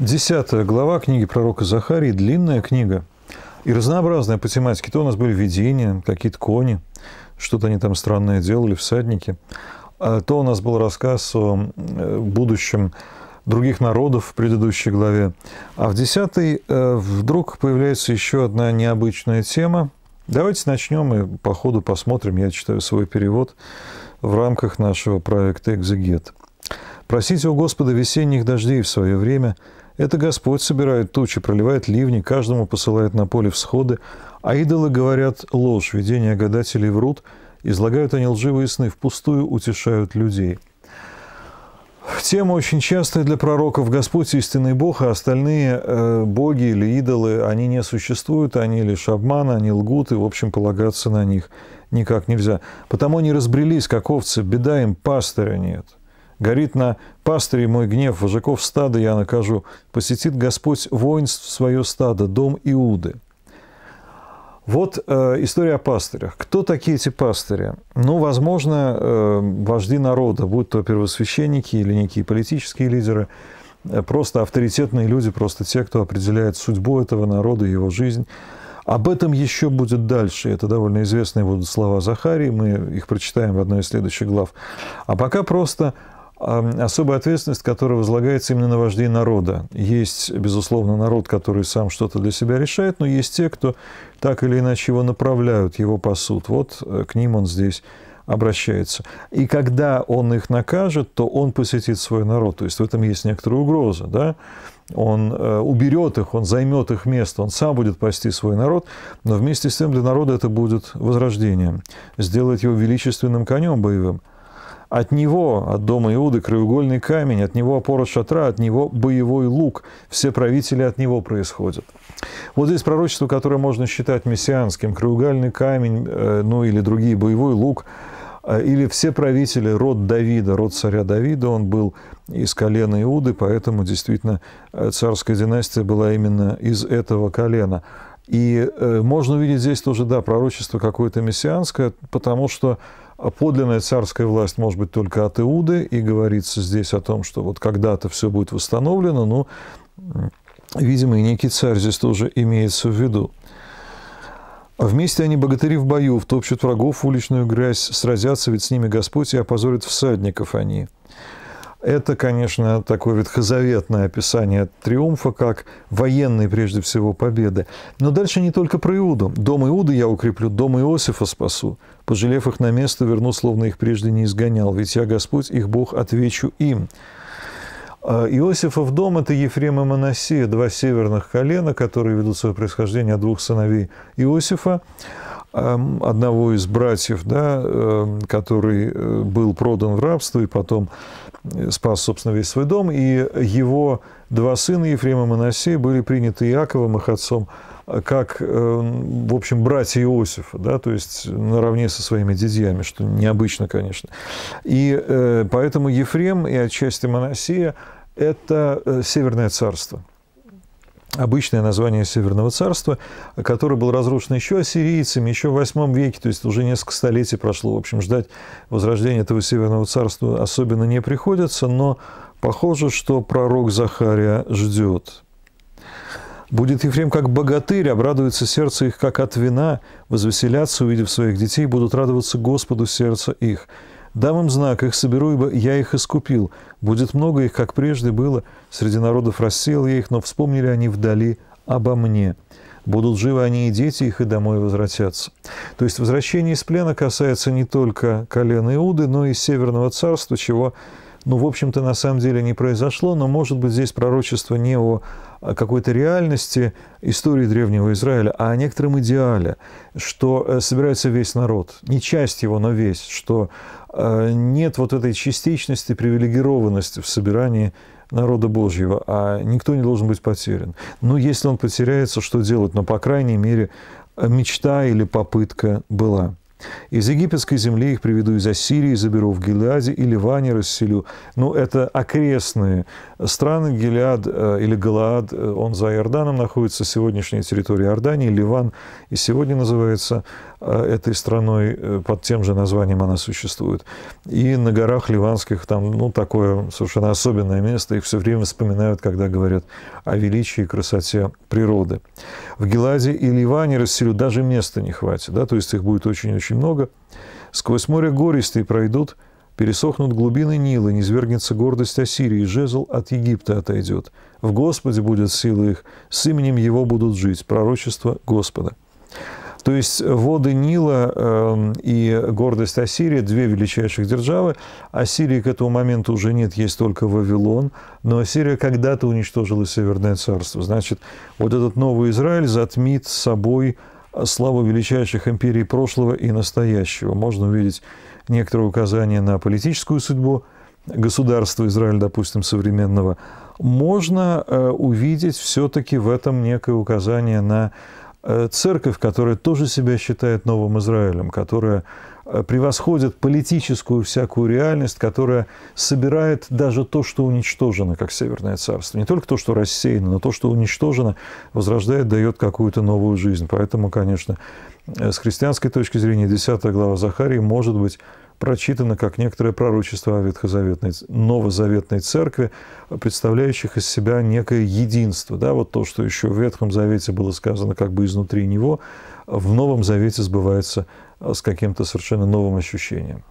Десятая глава книги пророка Захарии, длинная книга и разнообразная по тематике. То у нас были видения, какие-то кони, что-то они там странное делали, всадники. А то у нас был рассказ о э, будущем других народов в предыдущей главе. А в десятой э, вдруг появляется еще одна необычная тема. Давайте начнем и по ходу посмотрим, я читаю свой перевод в рамках нашего проекта «Экзегет». «Просите у Господа весенних дождей в свое время – это Господь собирает тучи, проливает ливни, каждому посылает на поле всходы, а идолы говорят ложь, видения гадателей врут, излагают они лживые сны, впустую утешают людей. Тема очень частая для пророков. Господь – истинный Бог, а остальные э, боги или идолы, они не существуют, они лишь обман, они лгут, и, в общем, полагаться на них никак нельзя. Потому они разбрелись, как овцы, беда им, пастыря нет. Горит на пастыре мой гнев, вожаков стада я накажу. Посетит Господь воинств свое стадо, дом Иуды». Вот э, история о пастырях. Кто такие эти пастыри? Ну, возможно, э, вожди народа, будь то первосвященники или некие политические лидеры, э, просто авторитетные люди, просто те, кто определяет судьбу этого народа и его жизнь. Об этом еще будет дальше. Это довольно известные будут слова Захарии. Мы их прочитаем в одной из следующих глав. А пока просто особая ответственность, которая возлагается именно на вождей народа. Есть, безусловно, народ, который сам что-то для себя решает, но есть те, кто так или иначе его направляют, его пасут. Вот э, к ним он здесь обращается. И когда он их накажет, то он посетит свой народ. То есть в этом есть некоторая угроза. Да? Он э, уберет их, он займет их место, он сам будет пасти свой народ, но вместе с тем для народа это будет возрождением, сделать его величественным конем боевым – от него, от дома Иуды, краеугольный камень, от него опора шатра, от него боевой лук. Все правители от него происходят. Вот здесь пророчество, которое можно считать мессианским, краеугольный камень, э, ну или другие, боевой лук, э, или все правители, род Давида, род царя Давида, он был из колена Иуды, поэтому действительно э, царская династия была именно из этого колена. И можно увидеть здесь тоже, да, пророчество какое-то мессианское, потому что а подлинная царская власть может быть только от Иуды, и говорится здесь о том, что вот когда-то все будет восстановлено, но, видимо, и некий царь здесь тоже имеется в виду. А Вместе они, богатыри в бою, втопчут врагов в уличную грязь, сразятся, ведь с ними Господь и опозорят всадников они. Это, конечно, такое ветхозаветное описание триумфа, как военной, прежде всего, победы. Но дальше не только про Иуду. Дом Иуды я укреплю, дом Иосифа спасу. Пожалев их на место, верну, словно их прежде не изгонял. Ведь я, Господь, их Бог, отвечу им. А, Иосифов дом – это Ефрем и Моносия, два северных колена, которые ведут свое происхождение от двух сыновей Иосифа одного из братьев, да, эм, который э, был продан в рабство и потом э, спас, собственно, весь свой дом. И его два сына, Ефрема и Моносей, были приняты Иаковым, их отцом, э, как, в общем, братья Иосифа, да, то есть наравне со своими дядьями, что необычно, конечно. И поэтому Ефрем и отчасти Моносея – это Северное царство – обычное название Северного царства, которое было разрушено еще ассирийцами, еще в восьмом веке, то есть уже несколько столетий прошло. В общем, ждать возрождения этого Северного царства особенно не приходится, но похоже, что пророк Захария ждет. Будет Ефрем как богатырь, обрадуется сердце их, как от вина, возвеселятся, увидев своих детей, будут радоваться Господу сердца их. Дам им знак, их соберу, ибо я их искупил. Будет много их, как прежде было. Среди народов рассеял я их, но вспомнили они вдали обо мне. Будут живы они и дети их, и домой возвратятся. То есть возвращение из плена касается не только колена Иуды, но и Северного царства, чего, ну, в общем-то, на самом деле не произошло, но, может быть, здесь пророчество не о какой-то реальности истории Древнего Израиля, а о некотором идеале, что э, собирается весь народ, не часть его, но весь, что Э, нет вот этой частичности, привилегированности в собирании народа Божьего, а никто не должен быть потерян. Но если он потеряется, что делать? Но, по крайней мере, мечта или попытка была. Из египетской земли их приведу из Ассирии, заберу в Гелиаде и Ливане расселю. Ну, это окрестные страны. Гелиад э, или Галаад, э, он за Иорданом находится, сегодняшняя территория Иордании, Ливан и сегодня называется э, этой страной, под тем же названием она существует. И на горах ливанских там, ну, такое совершенно особенное место, их все время вспоминают, когда говорят о величии и красоте природы. В Геладе и Ливане расселю даже места не хватит, да, то есть их будет очень-очень очень много. Сквозь море гористые пройдут, пересохнут глубины Нила, не низвергнется гордость Ассирии, жезл от Египта отойдет. В Господе будет сила их, с именем его будут жить. Пророчество Господа. То есть воды Нила эм, и гордость Ассирии, две величайших державы. Ассирии к этому моменту уже нет, есть только Вавилон. Но Ассирия когда-то уничтожила Северное царство. Значит, вот этот новый Израиль затмит собой славу величайших империй прошлого и настоящего. Можно увидеть некоторые указания на политическую судьбу государства Израиль допустим, современного. Можно э, увидеть все-таки в этом некое указание на э, церковь, которая тоже себя считает новым Израилем, которая Э, превосходят политическую всякую реальность, которая собирает даже то, что уничтожено, как Северное царство. Не только то, что рассеяно, но то, что уничтожено, возрождает, дает какую-то новую жизнь. Поэтому, конечно, э, с христианской точки зрения 10 глава Захарии может быть прочитана как некоторое пророчество о Ветхозаветной, новозаветной церкви, представляющих из себя некое единство. Да, вот то, что еще в Ветхом Завете было сказано как бы изнутри него, в Новом Завете сбывается э, с каким-то совершенно новым ощущением.